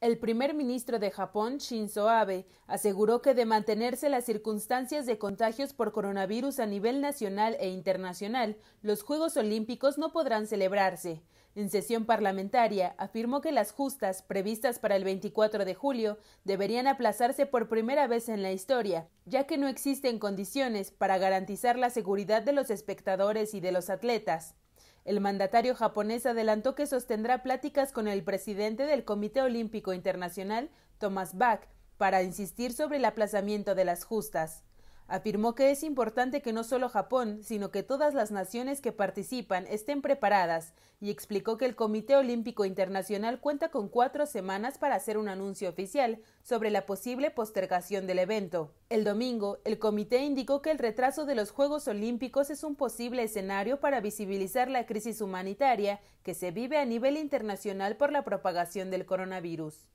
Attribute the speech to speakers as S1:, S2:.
S1: El primer ministro de Japón, Shinzo Abe, aseguró que de mantenerse las circunstancias de contagios por coronavirus a nivel nacional e internacional, los Juegos Olímpicos no podrán celebrarse. En sesión parlamentaria, afirmó que las justas, previstas para el 24 de julio, deberían aplazarse por primera vez en la historia, ya que no existen condiciones para garantizar la seguridad de los espectadores y de los atletas. El mandatario japonés adelantó que sostendrá pláticas con el presidente del Comité Olímpico Internacional, Thomas Bach, para insistir sobre el aplazamiento de las justas. Afirmó que es importante que no solo Japón, sino que todas las naciones que participan estén preparadas y explicó que el Comité Olímpico Internacional cuenta con cuatro semanas para hacer un anuncio oficial sobre la posible postergación del evento. El domingo, el comité indicó que el retraso de los Juegos Olímpicos es un posible escenario para visibilizar la crisis humanitaria que se vive a nivel internacional por la propagación del coronavirus.